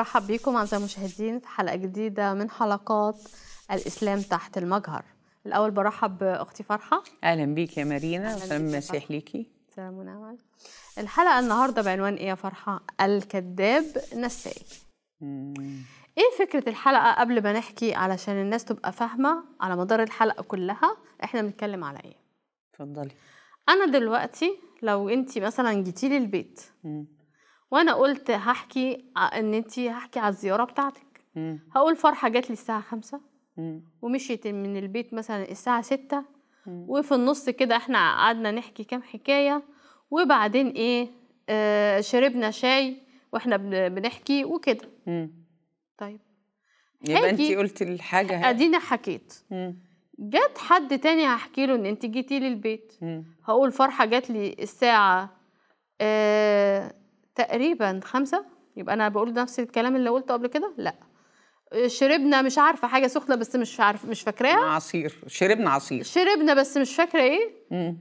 برحب بيكم أعزائي المشاهدين في حلقة جديدة من حلقات الإسلام تحت المجهر الأول برحب بأختي فرحة أهلا بيك يا مارينا وسلام المسيح ليكي سلام ونعم الحلقة النهاردة بعنوان إيه يا فرحة؟ الكذاب نسائي إيه فكرة الحلقة قبل ما نحكي علشان الناس تبقى فاهمة على مدار الحلقة كلها إحنا بنتكلم على إيه؟ اتفضلي أنا دلوقتي لو أنت مثلا جيتي لي البيت مم. وانا قلت هحكي ان انت هحكي على الزياره بتاعتك مم. هقول فرحه جات لي الساعه خمسة ومشيت من البيت مثلا الساعه ستة وفي النص كده احنا قعدنا نحكي كام حكايه وبعدين ايه آه شربنا شاي واحنا بنحكي وكده طيب يبقى انت قلتي الحاجه ادينا حكيت جت حد تاني هحكي له ان انت جيتي للبيت هقول فرحه جات لي الساعه آه تقريبا خمسة يبقى أنا بقول نفس الكلام اللي قلته قبل كده لا شربنا مش عارفه حاجه سخنه بس مش عارف مش فاكراها عصير شربنا عصير شربنا بس مش فاكره ايه امم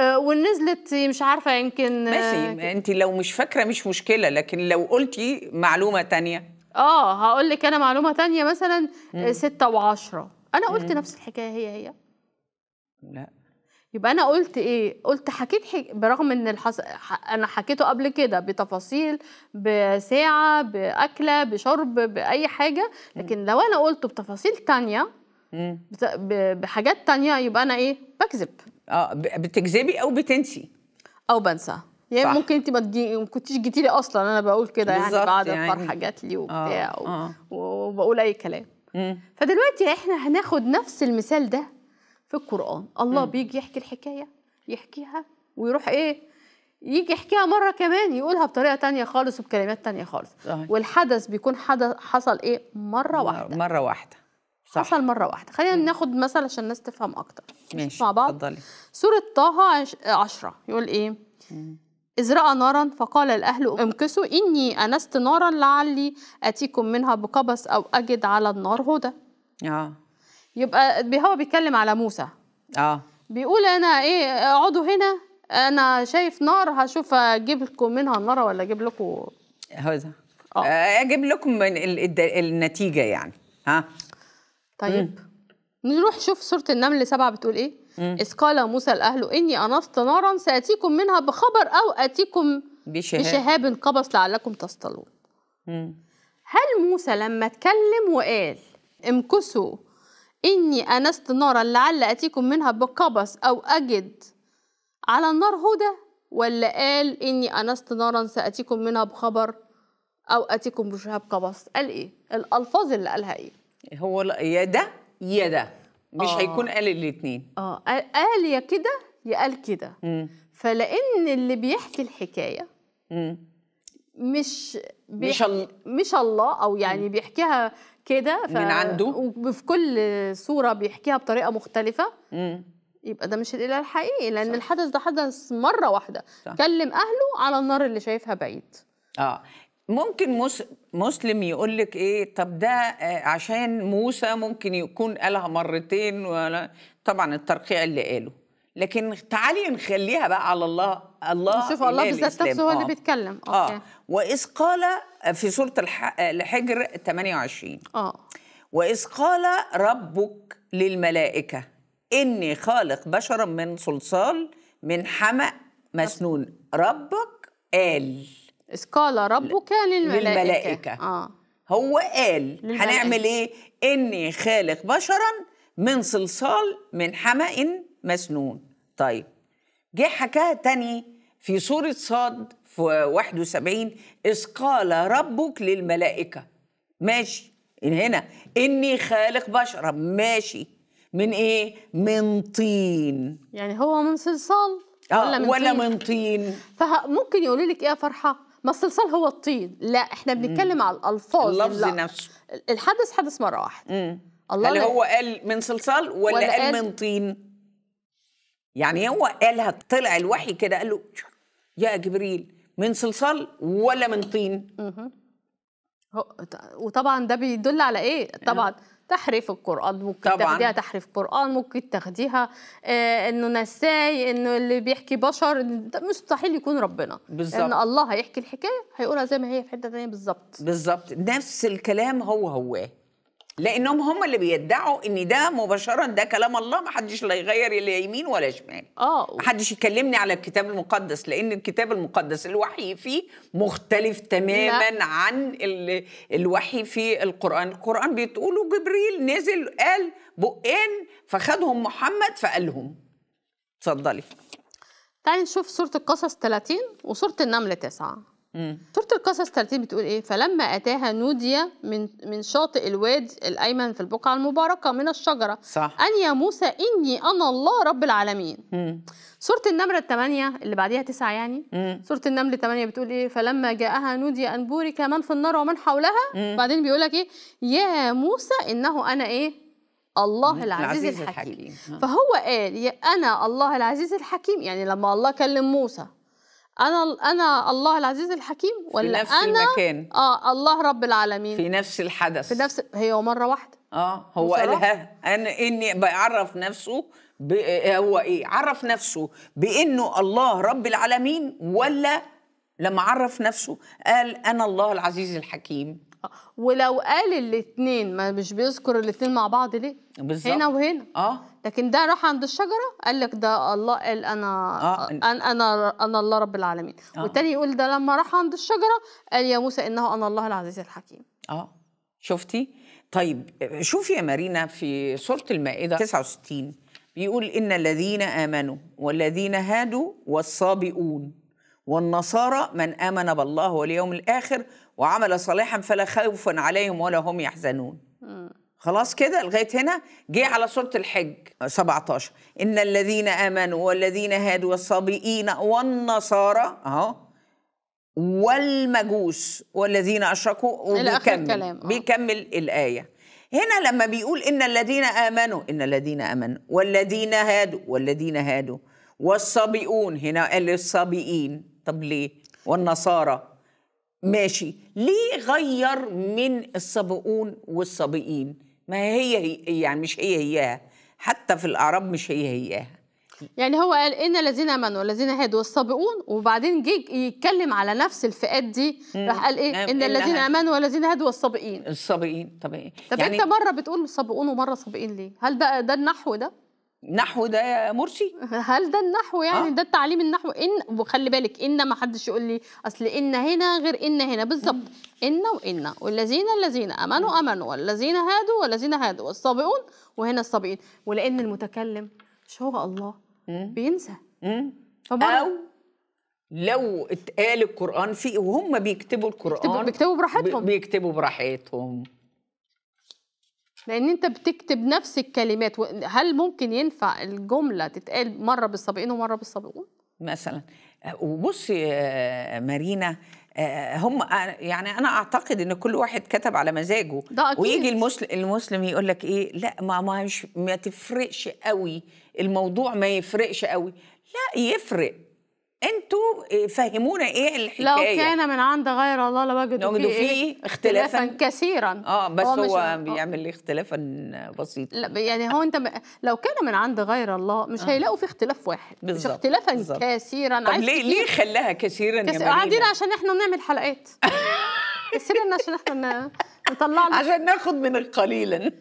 ونزلت مش عارفه يمكن آه، ماشي انت لو مش فاكره مش مشكله لكن لو قلتي معلومه تانية اه هقول لك انا معلومه تانية مثلا آه، مم. ستة وعشرة انا قلت مم. نفس الحكايه هي هي لا يبقى انا قلت ايه قلت حكيت حك... برغم ان الحص... انا حكيته قبل كده بتفاصيل بساعه باكله بشرب باي حاجه لكن لو انا قلته بتفاصيل تانية بت... بحاجات تانية يبقى انا ايه بكذب اه بتكذبي او بتنسي او بنسى يعني صح. ممكن انت ما تجي ما كنتيش جيتي لي اصلا انا بقول كده يعني بعد يعني. الفرحه جات لي آه، وبتاع آه. و... آه. وبقول اي كلام مم. فدلوقتي احنا هناخد نفس المثال ده في القرآن الله م. بيجي يحكي الحكاية يحكيها ويروح إيه يجي يحكيها مرة كمان يقولها بطريقة تانية خالص وبكلمات تانية خالص صحيح. والحدث بيكون حدث حصل إيه مرة واحدة مرة واحدة صح. حصل مرة واحدة خلينا م. ناخد مثل عشان الناس تفهم أكتر ماشي مع بعض اتفضلي سورة طه عشرة يقول إيه م. إذ رأى نارا فقال الأهل امكسوا إني أنست نارا لعلي أتيكم منها بقبس أو أجد على النار هدى آه يبقى هو بيتكلم على موسى اه بيقول انا ايه اقعدوا هنا انا شايف نار هشوف اجيب لكم منها النار ولا اجيب لكم هذا آه. اه اجيب لكم من النتيجه يعني ها طيب م. نروح شوف سوره النمل سبعة بتقول ايه م. اذ قال موسى لاهله اني انصت نارا ساتيكم منها بخبر او اتيكم بشهاب, بشهاب قبس لعلكم تصطلون هل موسى لما اتكلم وقال امكسوا إني أنست نارا لعل أتيكم منها بقبس أو أجد على النار هدى ولا قال إني أنست نارا سأتيكم منها بخبر أو أتيكم بشهاب قبس قال إيه؟ الألفاظ اللي قالها إيه؟ هو يا ده يا ده مش آه. هيكون قال الاتنين اه قال يا كده يا قال كده فلأن اللي بيحكي الحكاية مم. مش بيحكي مش, ال... مش الله أو يعني مم. بيحكيها كده ف... من عنده وفي كل صوره بيحكيها بطريقه مختلفه مم. يبقى ده مش الاله الحقيقي لان صح. الحدث ده حدث مره واحده صح. كلم اهله على النار اللي شايفها بعيد اه ممكن مسلم يقول لك ايه طب ده آه، عشان موسى ممكن يكون قالها مرتين ولا طبعا الترقيع اللي قاله لكن تعالي نخليها بقى على الله الله شوف الله بالذات نفسه هو اللي آه. بيتكلم اه واذ قال في سوره الحجر 28 اه واذ قال ربك للملائكه اني خالق بشرا من صلصال من حمأ مسنون ربك قال إذ قال ربك للملائكة, للملائكة. آه. هو قال للملائكة. هنعمل إيه؟ إني خالق بشرا من صلصال من حمأ مسنون طيب جه حكاها تاني في سورة صاد في 71 إذ قال ربك للملائكة ماشي إن هنا إني خالق بشرا ماشي من إيه؟ من طين يعني هو من صلصال آه ولا من ولا طين, من طين. فممكن يقولوا لك إيه يا فرحة ما الصلصال هو الطين لا احنا بنتكلم على الالفاظ اللفظ يعني نفسه الحدث حدث مره واحده الله هل هو قال من صلصال ولا, ولا قال, قال من طين يعني هو قالها طلع الوحي كده قال له يا جبريل من صلصال ولا من طين وطبعا ده بيدل على ايه طبعا تحريف القرآن ممكن طبعاً. تاخديها تحريف قرآن ممكن تاخديها آه انه نساي انه اللي بيحكي بشر مستحيل يكون ربنا بالزبط. ان الله هيحكي الحكاية هيقولها زي ما هي في حتة ثانيه بالظبط بالظبط نفس الكلام هو هواه لانهم هم اللي بيدعوا ان ده مباشره ده كلام الله ما حدش لا يغير لا يمين ولا شمال اه ما حدش يكلمني على الكتاب المقدس لان الكتاب المقدس الوحي فيه مختلف تماما لا. عن ال... الوحي في القران القران بتقولوا جبريل نزل قال بقين فخدهم محمد فقالهم اتفضلي تعالي نشوف سوره القصص 30 وسوره النمل 9 سورة القصص ترتيب بتقول ايه فلما اتاها نودي من من شاطئ الواد الايمن في البقعه المباركه من الشجره صح. ان يا موسى اني انا الله رب العالمين سورة النمرة الثمانية اللي بعديها تسعة يعني سورة النمل الثمانية بتقول ايه فلما جاءها نودي ان بورك من في النار ومن حولها مم. بعدين بيقول لك ايه يا موسى انه انا ايه الله العزيز الحكيم, الحكيم. فهو قال يا انا الله العزيز الحكيم يعني لما الله كلم موسى انا انا الله العزيز الحكيم ولا في نفس انا المكان. اه الله رب العالمين في نفس الحدث في نفس هي مره واحده اه هو قالها انا اني بعرف نفسه ب... هو ايه عرف نفسه بانه الله رب العالمين ولا لما عرف نفسه قال انا الله العزيز الحكيم ولو قال الاثنين ما مش بيذكر الاثنين مع بعض ليه بالظبط هنا وهنا اه لكن ده راح عند الشجره قال لك ده الله قال انا آه. انا انا, أنا الله رب العالمين آه. والتاني يقول ده لما راح عند الشجره قال يا موسى انه انا الله العزيز الحكيم اه شفتي طيب شوفي يا مارينا في سوره المائده 69 بيقول ان الذين امنوا والذين هادوا والصابئون والنصارى من امن بالله واليوم الاخر وعمل صالحا فلا خوف عليهم ولا هم يحزنون خلاص كده لغايه هنا جه على سوره الحج 17 ان الذين امنوا والذين هادوا والصابئين والنصارى اهو والمجوس والذين اشركوا وبيكمل آه. بيكمل الايه هنا لما بيقول ان الذين امنوا ان الذين امنوا والذين هادوا والذين هادوا والصابئون هنا قال الصابئين طب ليه والنصارى ماشي ليه غير من السابقون والسابقين ما هي, هي يعني مش هي هياها حتى في الاعراب مش هي هياها يعني هو قال ان الذين امنوا والذين هادوا والسابقون وبعدين جه يتكلم على نفس الفئات دي راح قال ايه نعم، ان الذين امنوا والذين هادوا والسابقين السابقين طب ايه طب يعني انت مره بتقول سابقون ومره سابقين ليه هل ده ده النحو ده نحو ده يا مرشي هل ده النحو يعني آه. ده التعليم النحو ان وخلي بالك ان ما حدش يقول لي اصل ان هنا غير ان هنا بالظبط ان وان والذين الذين امنوا امنوا والذين هادوا والذين هادوا والصابئون وهنا الصابئين ولان المتكلم مش هو الله بينسى او لو اتقال القران في وهم بيكتبوا القران بيكتبوا براحتهم بيكتبوا براحتهم لان انت بتكتب نفس الكلمات هل ممكن ينفع الجمله تتقال مره بالسابقين ومره بالسابقون مثلا وبصي مارينا آه، هم آه، يعني انا اعتقد ان كل واحد كتب على مزاجه ده أكيد. ويجي المسلم المسلم يقول لك ايه لا ما ما, ما تفرقش قوي الموضوع ما يفرقش قوي لا يفرق انتوا فهمونا ايه الحكايه لو كان من عند غير الله لوجدوا فيه, فيه ايه؟ اختلافا, اختلافا كثيرا اه بس هو, هو بيعمل اختلافا بسيطا لا يعني هو انت لو كان من عند غير الله مش آه. هيلاقوا فيه اختلاف واحد بالزبط. مش اختلافا بالزبط. كثيرا طب ليه ليه خلاها كثيرا كس... يا قاعدين عشان احنا بنعمل حلقات سيبنا عشان احنا نطلع عشان ناخد من القليلا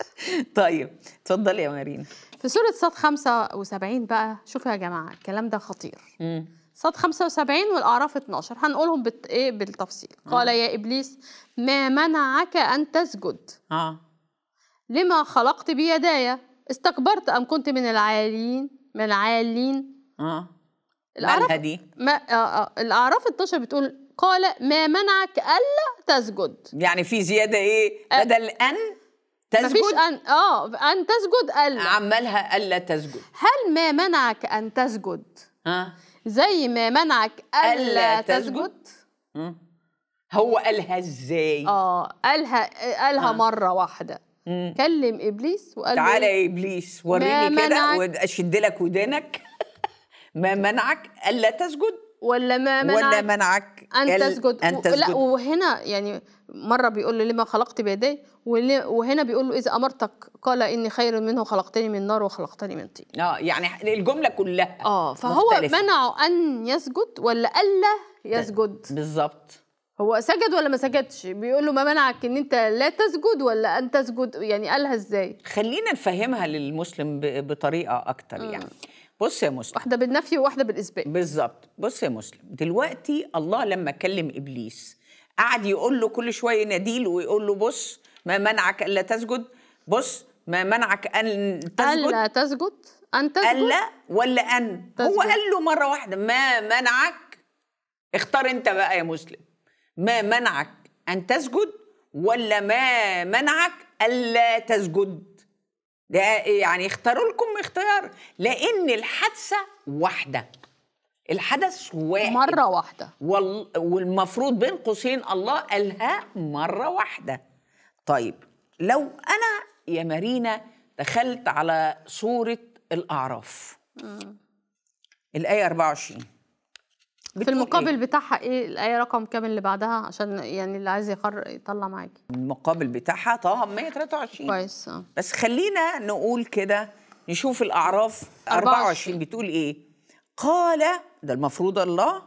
طيب اتفضلي يا مارينا في سورة صاد 75 بقى شوفوا يا جماعة الكلام ده خطير صاد 75 والأعراف 12 هنقولهم بت... إيه بالتفصيل آه. قال يا إبليس ما منعك أن تسجد آه. لما خلقت بيداي استكبرت أم كنت من العالين من العالين آه. الأعراف دي ما... آه آه. الأعراف 12 بتقول قال ما منعك ألا تسجد يعني في زيادة إيه بدل أن تسجد مفيش أن آه أن تسجد ألا عمالها ألا تسجد هل ما منعك أن تسجد ها زي ما منعك ألا, ألا تسجد, تسجد؟ هو قالها إزاي آه قالها قالها آه. مرة واحدة مم. كلم إبليس وقال تعالى يا إبليس وريني كده وأشد لك ودانك ما منعك ألا تسجد ولا ما منعك ولا منعك أن تسجد, أن تسجد. لا وهنا يعني مرة بيقول له لما خلقت بيدي وهنا بيقول له إذا أمرتك قال إني خير منه خلقتني من نار وخلقتني من طين آه يعني الجملة كلها آه فهو مختلفة. منعه أن يسجد ولا ألا يسجد بالظبط هو سجد ولا ما سجدش بيقول له ما منعك ان انت لا تسجد ولا ان تسجد يعني قالها ازاي خلينا نفهمها للمسلم بطريقه اكتر يعني م. بص يا مسلم واحده بالنفي وواحده بالاثبات بالظبط بص يا مسلم دلوقتي الله لما كلم ابليس قعد يقول له كل شويه يناديل ويقول له بص ما منعك الا تسجد بص ما منعك ان تسجد الا تسجد ان تسجد الا ولا ان تسجد. هو قال له مره واحده ما منعك اختار انت بقى يا مسلم ما منعك ان تسجد ولا ما منعك الا تسجد ده يعني اختاروا لكم اختيار لان الحادثه واحده الحدث واحد مره واحده وال... والمفروض بين قوسين الله قالها مره واحده طيب لو انا يا مارينا دخلت على سوره الاعراف الايه 24 في المقابل إيه؟ بتاعها ايه الايه رقم كام اللي بعدها عشان يعني اللي عايز يقرر يطلع معاكي المقابل بتاعها طه 123 كويس اه بس خلينا نقول كده نشوف الاعراف 24, 24 بتقول ايه قال ده المفروض الله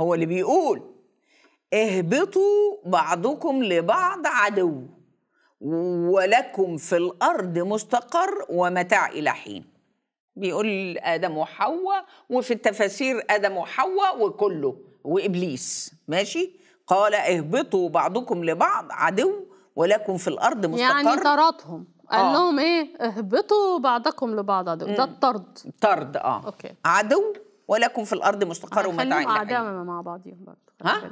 هو اللي بيقول اهبطوا بعضكم لبعض عدو ولكم في الارض مستقر ومتاع الى حين بيقول ادم وحواء وفي التفاسير ادم وحواء وكله وابليس ماشي قال اهبطوا بعضكم لبعض عدو ولكم في الارض مستقر يعني طردهم آه. قال آه. لهم ايه اهبطوا بعضكم لبعض عدو ده الطرد طرد اه اوكي عدو ولكم في الارض مستقر ومتاع خليهم اعداء مع بعضهم برضه ها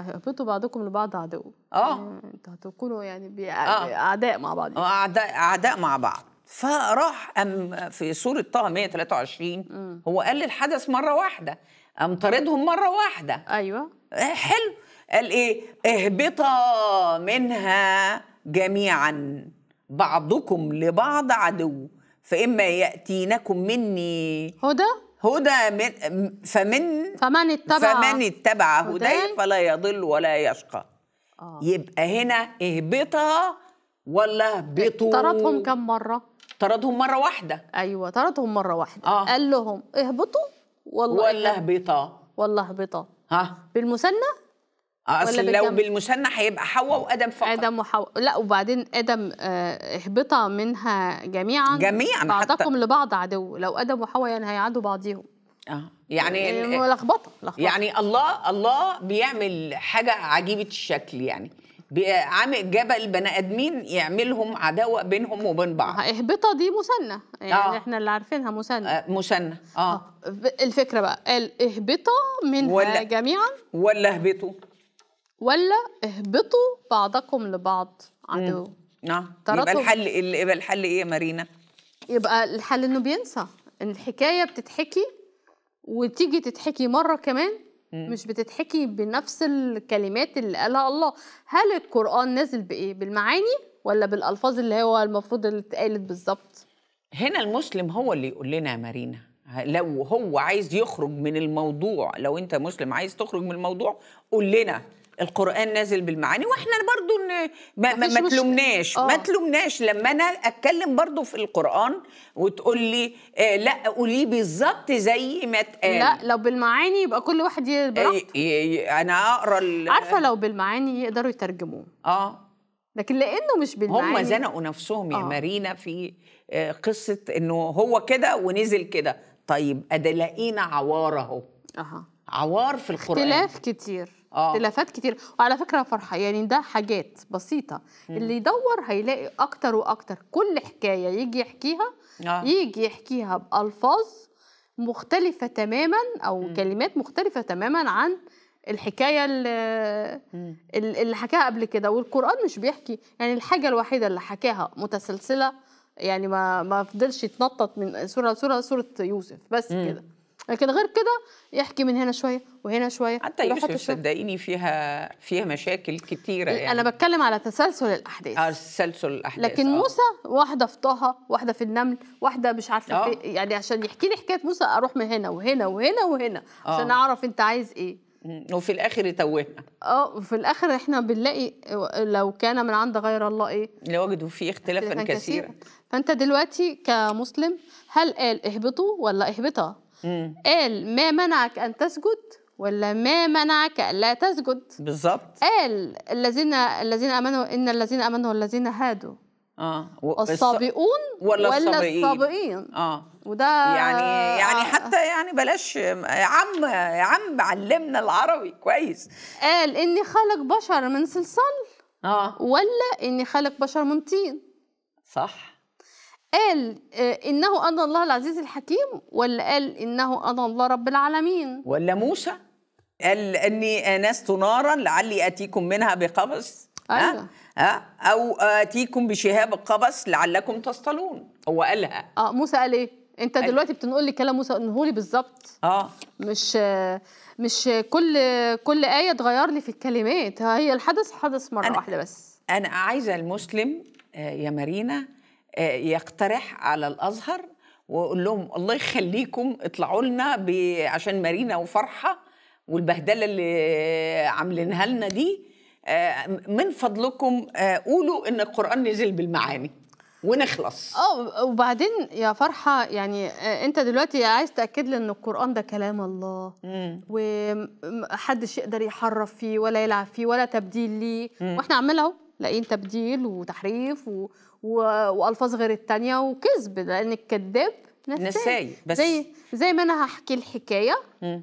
اهبطوا بعضكم لبعض عدو اه يعني انتوا هتكونوا يعني آه. اعداء مع بعض آه، اعداء اعداء مع بعض فراح أم في سورة طه 123 هو قال الحدث مرة واحدة أم طردهم مرة واحدة أيوة آه، حلو قال إيه اهبطا منها جميعا بعضكم لبعض عدو فإما يأتينكم مني هدى هدى من فمن فمن اتبع فمن اتبع هداي فلا يضل ولا يشقى آه. يبقى هنا اهبطا ولا اهبطوا طردهم كم مره طردهم مره واحده ايوه طردهم مره واحده آه. قال لهم اهبطوا والله ولا هبطا والله هبطا ها بالمثنى آه، اصل لو بالمثنى هيبقى حواء وادم فقط ادم وحواء لا وبعدين ادم آه، اهبطا منها جميعا جميعا بعضكم حتى... لبعض عدو لو ادم وحواء يعني هيعادوا بعضيهم اه يعني آه، لخبطه لخبطه يعني الله الله بيعمل حاجه عجيبه الشكل يعني عامل جبل بني ادمين يعملهم عداوه بينهم وبين بعض اهبطه دي مسنه يعني آه. احنا اللي عارفينها مسنه آه مسنه آه. اه الفكره بقى قال اهبطا منها ولا جميعا ولا اهبطوا ولا اهبطوا بعضكم لبعض عدو نعم يبقى الحل يبقى الحل ايه يا مارينا يبقى الحل انه بينسى الحكايه بتتحكي وتيجي تتحكي مره كمان مش بتتحكي بنفس الكلمات اللي قالها الله هل القرآن نازل بإيه بالمعاني ولا بالألفاظ اللي هو المفروض اللي اتقالت بالظبط هنا المسلم هو اللي يقول لنا مارينا لو هو عايز يخرج من الموضوع لو انت مسلم عايز تخرج من الموضوع قول لنا القرآن نازل بالمعاني واحنا برضو ما, ما, ما تلومناش ما آه. تلومناش لما انا اتكلم برضو في القرآن وتقول لي آه لا قوليه بالظبط زي ما اتقال آه، لا لو بالمعاني يبقى كل واحد يبقى آه، انا اقرا عارفه لو بالمعاني يقدروا يترجموه اه لكن لانه مش بالمعاني هم زنقوا نفسهم يا آه. مارينا في قصه انه هو كده ونزل كده طيب ادي لقينا عواره اهو اها عوار في القران اختلاف كتير آه. اختلافات كتير وعلى فكره فرحه يعني ده حاجات بسيطه مم. اللي يدور هيلاقي اكتر واكتر كل حكايه يجي يحكيها آه. يجي يحكيها بالفاظ مختلفه تماما او مم. كلمات مختلفه تماما عن الحكايه اللي, اللي حكاها قبل كده والقران مش بيحكي يعني الحاجه الوحيده اللي حكاها متسلسله يعني ما ما فضلش يتنطط من سوره لسوره سوره يوسف بس كده لكن غير كده يحكي من هنا شويه وهنا شويه حتى يوسف صدقيني فيها فيها مشاكل كتيره يعني انا بتكلم على تسلسل الاحداث اه تسلسل الاحداث لكن أوه. موسى واحده في طه واحده في النمل واحده مش عارفه آه. في يعني عشان يحكي لي حكايه موسى اروح من هنا وهنا وهنا وهنا آه. عشان اعرف انت عايز ايه وفي الاخر يتوهنا اه وفي الاخر احنا بنلاقي لو كان من عند غير الله ايه لوجدوا فيه اختلافا, كثيرا فانت دلوقتي كمسلم هل قال اهبطوا ولا اهبطا قال ما منعك أن تسجد ولا ما منعك لا تسجد بالظبط قال الذين الذين امنوا ان الذين امنوا والذين هادوا اه الصابئون ولا, ولا الصابئين. اه وده يعني يعني حتى يعني بلاش يا عم يا عم علمنا العربي كويس قال اني خالق بشر من صلصال اه ولا اني خالق بشر من طين صح قال آه، انه انا الله العزيز الحكيم ولا قال انه انا الله رب العالمين ولا موسى قال اني انست نارا لعلي اتيكم منها بقبس أيوة. ها او اتيكم بشهاب القبس لعلكم تصطلون هو قالها اه موسى قال ايه انت دلوقتي بتنقل لي كلام موسى لي بالظبط اه مش مش كل كل ايه تغير لي في الكلمات هي الحدث حدث مره أنا واحده بس انا عايزه المسلم آه، يا مارينا يقترح على الازهر واقول لهم الله يخليكم اطلعوا لنا عشان مارينا وفرحه والبهدله اللي عاملينها لنا دي آه، من فضلكم آه، قولوا ان القران نزل بالمعاني ونخلص اه وبعدين يا فرحه يعني آه، انت دلوقتي عايز تاكد لي ان القران ده كلام الله ومحدش يقدر يحرف فيه ولا يلعب فيه ولا تبديل ليه واحنا عاملين اهو لاقيين تبديل وتحريف و... و... والفاظ غير التانية وكذب لان الكذاب نساي بس زي زي ما انا هحكي الحكايه م.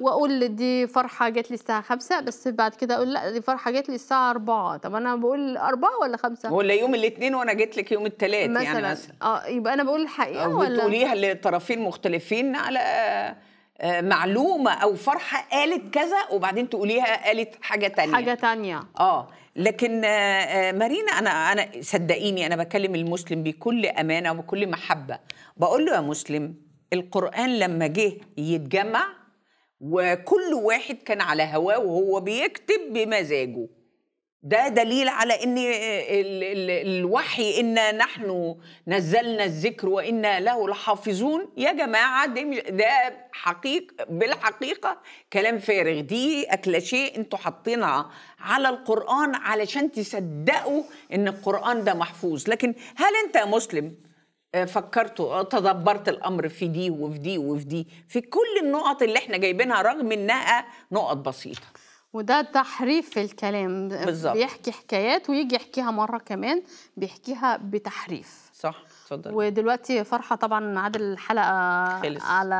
واقول دي فرحه جت لي الساعه 5 بس بعد كده اقول لا دي فرحه جت لي الساعه 4 طب انا بقول 4 ولا 5 ولا يوم الاثنين وانا جيت لك يوم الثلاث يعني مثلا اه يبقى انا بقول الحقيقه آه، ولا بتقوليها لطرفين مختلفين على آه، معلومه او فرحه قالت كذا وبعدين تقوليها قالت حاجه تانية حاجه تانية اه لكن آه، آه، مارينا انا انا صدقيني انا بكلم المسلم بكل امانه وبكل محبه بقول له يا مسلم القران لما جه يتجمع وكل واحد كان على هواه وهو بيكتب بمزاجه ده دليل على ان الوحي انا نحن نزلنا الذكر وانا له لحافظون يا جماعه ده حقيقه بالحقيقه كلام فارغ دي اكلاشيه انتوا حاطينها على القران علشان تصدقوا ان القران ده محفوظ لكن هل انت يا مسلم آه، فكرت تدبرت الامر في دي وفي دي وفي دي في كل النقط اللي احنا جايبينها رغم انها نقط بسيطه وده تحريف في الكلام بالزبط. بيحكي حكايات ويجي يحكيها مره كمان بيحكيها بتحريف صح اتفضل ودلوقتي فرحه طبعا ميعاد الحلقه خلص. على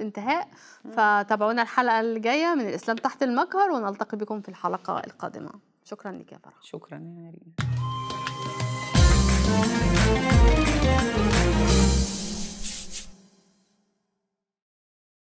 انتهاء فتابعونا الحلقه الجايه من الاسلام تحت المجهر ونلتقي بكم في الحلقه القادمه شكرا لك يا فرحه شكرا يا ريم